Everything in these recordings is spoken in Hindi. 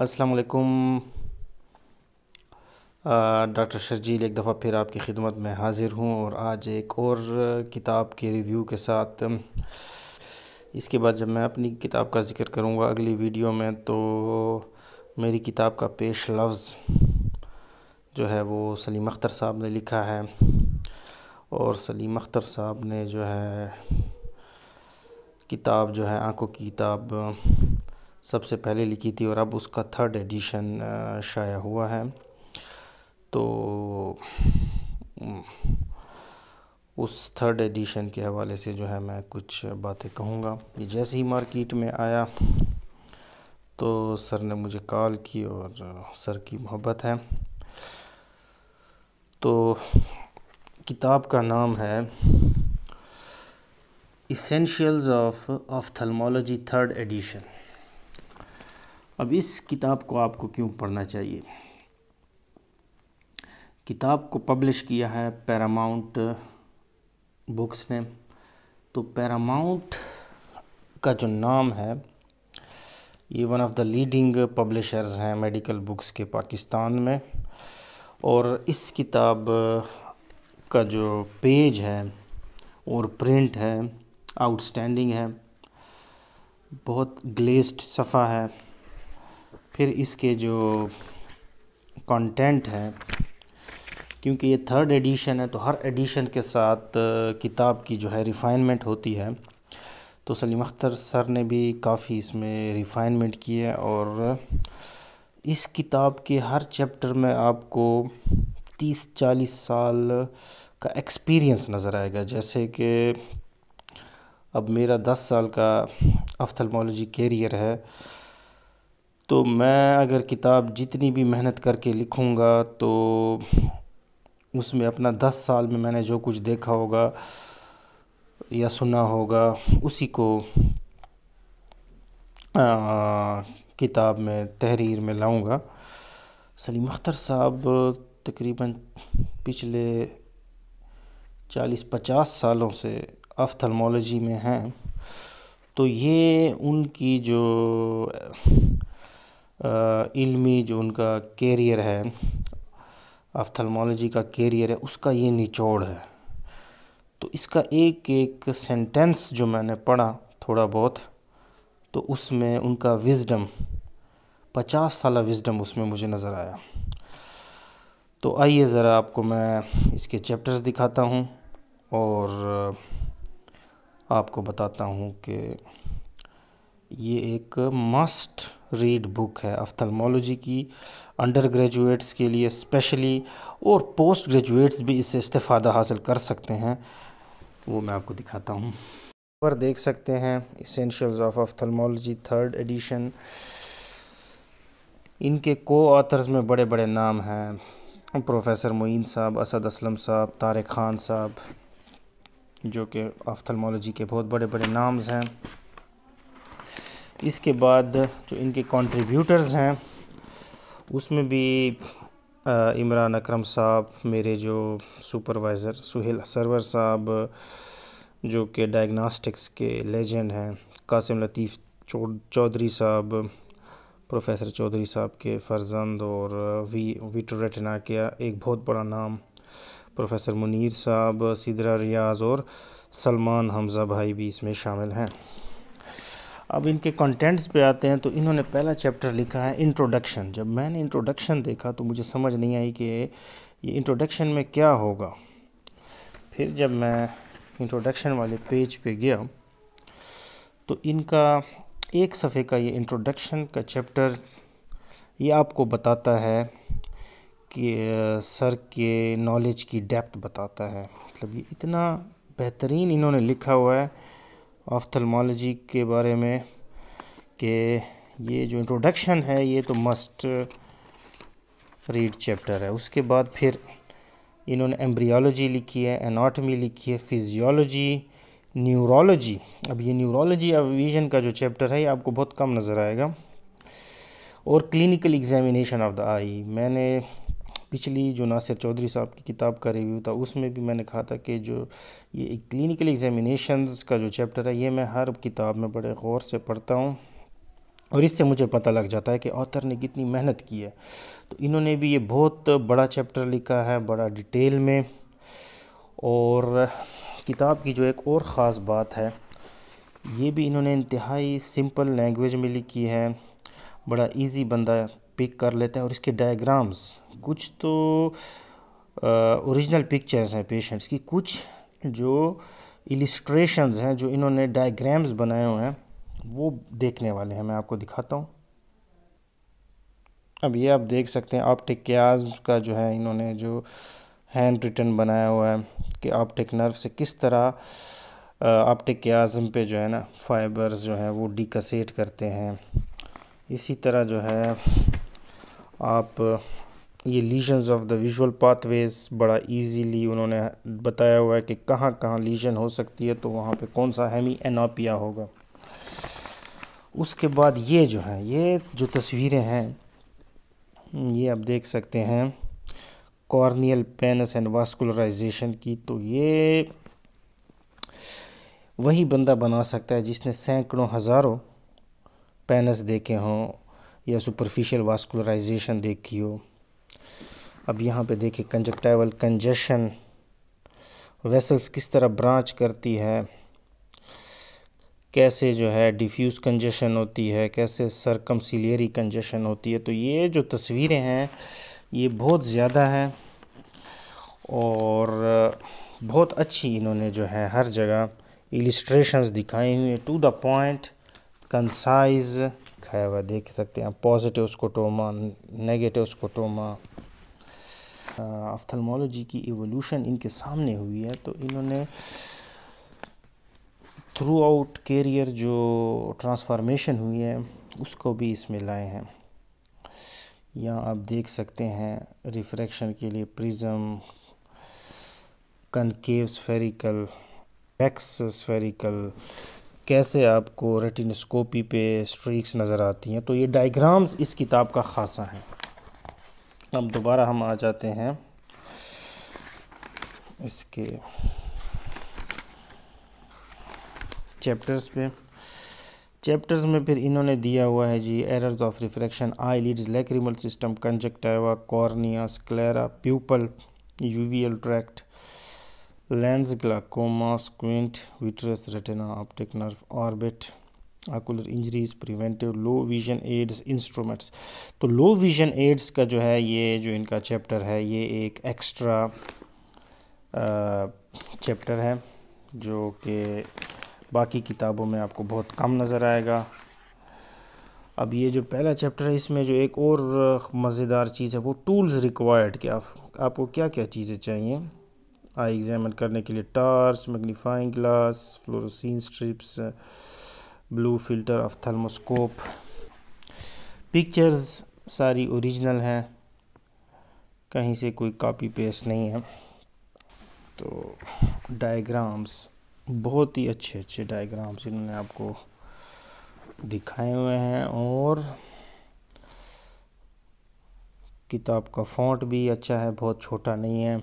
असलकुम डॉक्टर शर्जील एक दफ़ा फिर आपकी खिदमत में हाज़िर हूँ और आज एक और किताब के रिव्यू के साथ इसके बाद जब मैं अपनी किताब का ज़िक्र करूँगा अगली वीडियो में तो मेरी किताब का पेश लफ्ज़ जो है वो सलीम अख्तर साहब ने लिखा है और सलीम अख्तर साहब ने जो है किताब जो है आंखों की किताब सबसे पहले लिखी थी और अब उसका थर्ड एडिशन शाया हुआ है तो उस थर्ड एडिशन के हवाले से जो है मैं कुछ बातें कहूँगा ये जैसे ही मार्केट में आया तो सर ने मुझे कॉल की और सर की मोहब्बत है तो किताब का नाम है essentials of of ophthalmology third edition अब इस किताब को आपको क्यों पढ़ना चाहिए किताब को पब्लिश किया है पैरामाउंट बुक्स ने तो पैरामाउंट का जो नाम है ये one of the leading publishers हैं मेडिकल बुक्स के पाकिस्तान में और इस किताब का जो पेज है और प्रिंट है आउटस्टैंडिंग है बहुत ग्लेस्ड सफ़ा है फिर इसके जो कंटेंट है क्योंकि ये थर्ड एडिशन है तो हर एडिशन के साथ किताब की जो है रिफ़ाइनमेंट होती है तो सलीम अख्तर सर ने भी काफ़ी इसमें रिफ़ाइनमेंट की है और इस किताब के हर चैप्टर में आपको तीस चालीस साल का एक्सपीरियंस नज़र आएगा जैसे कि अब मेरा दस साल का अफ्थलमोलॉजी कैरियर है तो मैं अगर किताब जितनी भी मेहनत करके लिखूँगा तो उसमें अपना दस साल में मैंने जो कुछ देखा होगा या सुना होगा उसी को आ, किताब में तहरीर में लाऊंगा सलीम अख्तर साहब तकरीबन पिछले चालीस पचास सालों से अफ्थलमोलॉजी में हैं तो ये उनकी जो इल्मी जो उनका कैरियर है अफ्थलमोलॉजी का कैरियर है उसका ये निचोड़ है तो इसका एक एक सेंटेंस जो मैंने पढ़ा थोड़ा बहुत तो उसमें उनका विजडम पचास साल विजडम उसमें मुझे नज़र आया तो आइए ज़रा आपको मैं इसके चैप्टर्स दिखाता हूँ और आपको बताता हूँ कि ये एक मस्ट रीड बुक है अफ्थलमोलोजी की अंडर ग्रेजुएट्स के लिए स्पेशली और पोस्ट ग्रेजुएट्स भी इससे इस्तेफ़ादा हासिल कर सकते हैं वो मैं आपको दिखाता हूँ पर देख सकते हैं essentials of ophthalmology third edition इनके को ऑथर्स में बड़े बड़े नाम हैं प्रोफेसर मोइन साहब असद असलम साहब तारे खान साहब जो कि अफ्थलमोलॉजी के बहुत बड़े बड़े नाम्स हैं इसके बाद जो इनके कंट्रीब्यूटर्स हैं उसमें भी इमरान अकरम साहब मेरे जो सुपरवाइज़र सुहेल सरवर साहब जो कि डायग्नास्टिक्स के लेजेंड हैं कासिम लतीफ़ चौधरी साहब प्रोफेसर चौधरी साहब के फर्जंद और वी विटो रेटना के एक बहुत बड़ा नाम प्रोफेसर मुनीर साहब सिदरा रियाज और सलमान हमज़ा भाई भी इसमें शामिल हैं अब इनके कंटेंट्स पे आते हैं तो इन्होंने पहला चैप्टर लिखा है इंट्रोडक्शन जब मैंने इंट्रोडक्शन देखा तो मुझे समझ नहीं आई कि ये इंट्रोडक्शन में क्या होगा फिर जब मैं इंट्रोडक्शन वाले पेज पे गया तो इनका एक सफ़े का ये इंट्रोडक्शन का चैप्टर ये आपको बताता है कि सर के नॉलेज की डेप्थ बताता है मतलब ये इतना बेहतरीन इन्होंने लिखा हुआ है ऑफ्थलमोलॉजी के बारे में कि ये जो इंट्रोडक्शन है ये तो मस्ट रीड चैप्टर है उसके बाद फिर इन्होंने एम्ब्रियोलॉजी लिखी है एनाटमी लिखी है फिजियोलॉजी न्यूरोलॉजी अब ये न्यूरोलॉजी अब विजन का जो चैप्टर है ये आपको बहुत कम नज़र आएगा और clinical examination of the eye मैंने पिछली जो नासिर चौधरी साहब की किताब का रिव्यू था उसमें भी मैंने कहा था कि जो ये क्लिनिकल एग्जामिनेशन का जो चैप्टर है ये मैं हर किताब में बड़े गौर से पढ़ता हूँ और इससे मुझे पता लग जाता है कि ऑथर ने कितनी मेहनत की है तो इन्होंने भी ये बहुत बड़ा चैप्टर लिखा है बड़ा डिटेल में और किताब की जो एक और ख़ास बात है ये भी इन्होंने इंतहाई सिंपल लैंग्वेज में लिखी है बड़ा इजी बंदा पिक कर लेते हैं और इसके डायग्राम्स कुछ तो ओरिजिनल पिक्चर्स हैं पेशेंट्स की कुछ जो इलिस्ट्रेशंस हैं जो इन्होंने डायग्राम्स बनाए हुए हैं वो देखने वाले हैं मैं आपको दिखाता हूँ अब ये आप देख सकते हैं ऑप्टिक क्याज का जो है इन्होंने जो हैंड रिटर्न बनाया हुआ है कि ऑप्टिक नर्व से किस तरह ऑप्टिक क्याजम पे जो है ना फाइबर्स जो है वो डिकसेट करते हैं इसी तरह जो है आप ये lesions of the visual pathways बड़ा इजीली उन्होंने बताया हुआ है कि कहाँ कहाँ लीजन हो सकती है तो वहाँ पे कौन सा हेमी एनापिया होगा उसके बाद ये जो है ये जो तस्वीरें हैं ये आप देख सकते हैं कॉर्नियल पेनस एंड वास्कुलराइजेशन की तो ये वही बंदा बना सकता है जिसने सैकड़ों हज़ारों पेनस देखे हों या सुपरफिशियल वास्कुलराइजेशन देखी हो अब यहाँ पे देखिए कंजक्टाइवल कंजेशन वेसल्स किस तरह ब्रांच करती है कैसे जो है डिफ्यूज़ कंजेशन होती है कैसे सरकमसिलियरी कंजेशन होती है तो ये जो तस्वीरें हैं ये बहुत ज़्यादा हैं और बहुत अच्छी इन्होंने जो है हर जगह इलिस्ट्रेशंस हुई हैं टू द पॉइंट कंसाइज़ दिखाया हुआ देख सकते हैं positive scotoma negative scotoma ophthalmology की एवोल्यूशन इनके सामने हुई है तो इन्होंने थ्रू आउट कैरियर जो ट्रांसफॉर्मेशन हुई है उसको भी इसमें लाए हैं यहाँ आप देख सकते हैं रिफ्रैक्शन के लिए prism concave spherical X spherical कैसे आपको रेटिनस्कोपी पे स्ट्रीक्स नज़र आती हैं तो ये डायग्राम्स इस किताब का ख़ासा है अब दोबारा हम आ जाते हैं इसके चैप्टर्स पे चैप्टर्स में फिर इन्होंने दिया हुआ है जी errors of refraction eye lids lacrimal system conjunctiva cornea sclera pupil uveal tract lens glaucoma squint vitreous retina optic nerve orbit ocular injuries preventive low vision aids instruments तो लो विजन एड्स का जो है ये जो इनका चैप्टर है ये एक एक्स्ट्रा चैप्टर है जो कि बाकी किताबों में आपको बहुत कम नज़र आएगा अब ये जो पहला चैप्टर है इसमें जो एक और मज़ेदार चीज़ है वो टूल्स रिक्वायर्ड क्या आपको क्या क्या चीज़ें चाहिए आई एग्जामिन करने के लिए torch magnifying glass fluorescein strips blue filter ophthalmoscope pictures सारी ओरिजिनल हैं कहीं से कोई कॉपी पेस्ट नहीं है तो डायग्राम्स बहुत ही अच्छे अच्छे डायग्राम्स इन्होंने आपको दिखाए हुए हैं और किताब का फॉन्ट भी अच्छा है बहुत छोटा नहीं है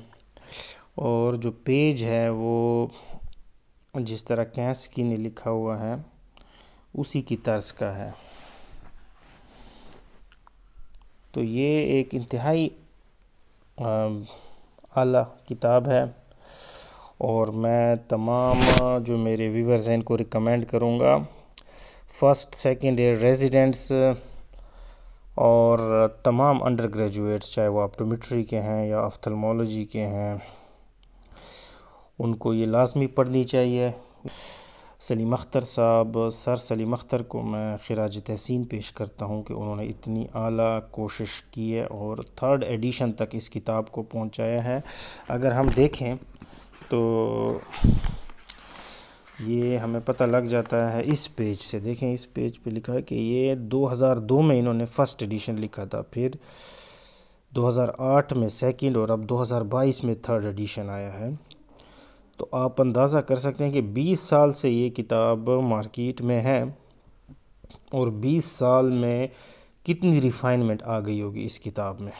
और जो पेज है वो जिस तरह कैश की ने लिखा हुआ है उसी की तर्ज का है तो ये एक इंतहाई आला किताब है और मैं तमाम जो मेरे व्यूवर्स हैं इनको रिकमेंड करूँगा फ़र्स्ट सेकंड ईयर रेजिडेंट्स और तमाम अंडर ग्रेजुएट्स चाहे वो ऑप्टोमेट्री के हैं या अफ्थलमोलॉजी के हैं उनको ये लाजमी पढ़नी चाहिए सलीम अख्तर साहब सर सलीम अख्तर को मैं खराज तहसीन पेश करता हूँ कि उन्होंने इतनी आला कोशिश की है और थर्ड एडिशन तक इस किताब को पहुँचाया है अगर हम देखें तो ये हमें पता लग जाता है इस पेज से देखें इस पेज पे लिखा है कि ये 2002 में इन्होंने फ़र्स्ट एडिशन लिखा था फिर 2008 में सेकंड और अब 2022 में थर्ड एडिशन आया है तो आप अंदाज़ा कर सकते हैं कि 20 साल से ये किताब मार्केट में है और 20 साल में कितनी रिफ़ाइनमेंट आ गई होगी इस किताब में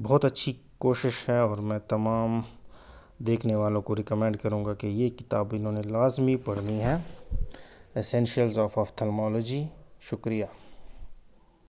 बहुत अच्छी कोशिश है और मैं तमाम देखने वालों को रिकमेंड करूँगा कि ये किताब इन्होंने लाजमी पढ़नी है एसेंशियल्स ऑफ ऑफ्थलमोलॉजी शुक्रिया